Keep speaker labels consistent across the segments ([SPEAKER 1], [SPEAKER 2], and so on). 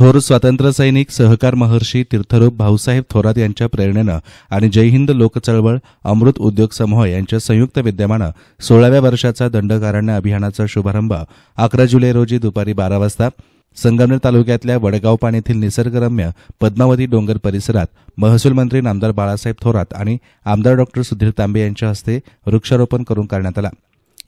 [SPEAKER 1] थोर स्वातंत्र्य सैनिक सहकार महर्षी तीर्थरूप भाऊसाहेब थोरात यांच्या प्रेरणेनं आणि जय हिंद लोकचळवळ अमृत उद्योग समूह यांच्या संयुक्त विद्यमानं सोळाव्या वर्षाचा दंडकारण्य अभियानाचा शुभारंभ अकरा जुलै रोजी दुपारी बारा वाजता संगमनेर तालुक्यातल्या वडगाव पाण येथील निसर्गरम्य पद्मावती डोंगर परिसरात महसूल मंत्री नामदार बाळासाहेब थोरात आणि आमदार डॉक्टर सुधीर तांबे यांच्या हस्ते वृक्षारोपण करून करण्यात आला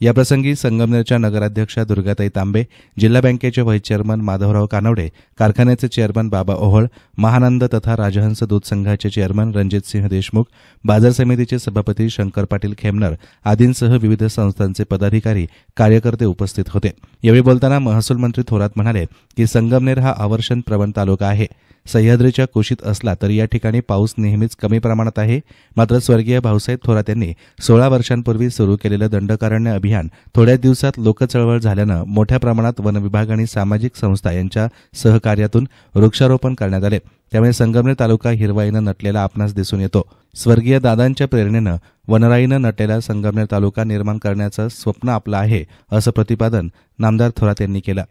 [SPEAKER 1] याप्रसंगी संगमनेरच्या नगराध्यक्षा दुर्गाताई तांबे जिल्हा बँकेचे व्हाईस चेअरमन माधवराव कानवडे कारखान्याचे चेअरमन बाबा ओहळ महानंद तथा राजहंस दूध संघाचे चेअरमन रणजितसिंह देशमुख बाजार समितीचे सभापती शंकर पाटील खेमनर आदींसह विविध संस्थांचे पदाधिकारी कार्यकर्ते उपस्थित होते यावेळी बोलताना महसूल मंत्री थोरात म्हणाले की संगमनेर हा आवर्षण प्रवण तालुका आहे सह्याद्रीच्या कुशीत असला तरी या ठिकाणी पाऊस नेहमीच कमी प्रमाणात आहे मात्र स्वर्गीय भाऊसाहेब थोरात यांनी सोळा वर्षांपूर्वी सुरू केलेलं दंडकारण्य अभियान थोड्या दिवसात लोकचळवळ झाल्यानं मोठ्या प्रमाणात वनविभाग आणि सामाजिक संस्था यांच्या सहकार्यातून वृक्षारोपण करण्यात आले त्यामुळे संगमनेर तालुका हिरवाईनं नटलेला आपणास दिसून येतो स्वर्गीय दादांच्या प्रेरणेनं वनराईनं नटलेला संगमनेर तालुका निर्माण करण्याचं स्वप्न आपलं आहे असं प्रतिपादन नामदार थोरात यांनी केलं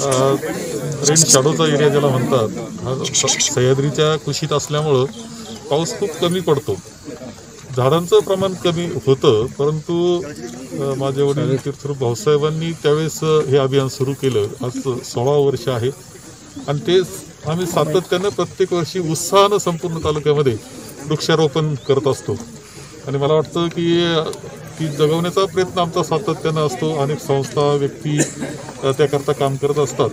[SPEAKER 2] रेन शॅडोचा एरिया ज्याला म्हणतात हा सह्याद्रीच्या कुशीत असल्यामुळं पाऊस खूप कमी पडतो झाडांचं प्रमाण कमी होतं परंतु माझ्या वडील तीर्थरूप भाऊसाहेबांनी त्यावेळेस हे अभियान सुरू केलं आज सोळा वर्ष आहे आणि ते आम्ही सातत्यानं प्रत्येक वर्षी उत्साहानं संपूर्ण तालुक्यामध्ये वृक्षारोपण करत असतो आणि मला वाटतं की ती जगवण्याचा प्रयत्न आमचा सातत्यानं असतो अनेक संस्था व्यक्ती त्याकरता काम करत असतात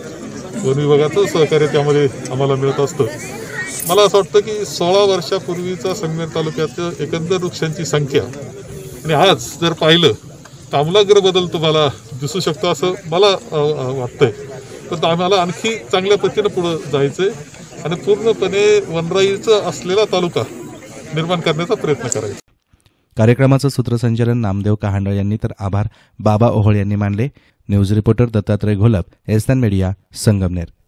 [SPEAKER 2] वन विभागाचं सहकार्य त्यामध्ये आम्हाला मिळत असतं मला असं वाटतं की सोळा वर्षापूर्वीचा संगमेर तालुक्यात एकंदर वृक्षांची संख्या आणि आज जर पाहिलं तर आमलाग्र बदल तुम्हाला दिसू शकतो असं मला वाटतंय तर आम्हाला आणखी चांगल्या पद्धतीनं पुढं जायचं आहे आणि पूर्णपणे वनराईचा असलेला तालुका निर्माण करण्याचा प्रयत्न करायचा
[SPEAKER 1] कार्यक्रमाचं सूत्रसंचालन नामदेव कहांडळ यांनी तर आभार बाबा ओहळ यांनी मानले न्यूज रिपोर्टर दत्तात्रय घोलप एस्तान मीडिया संगमनेर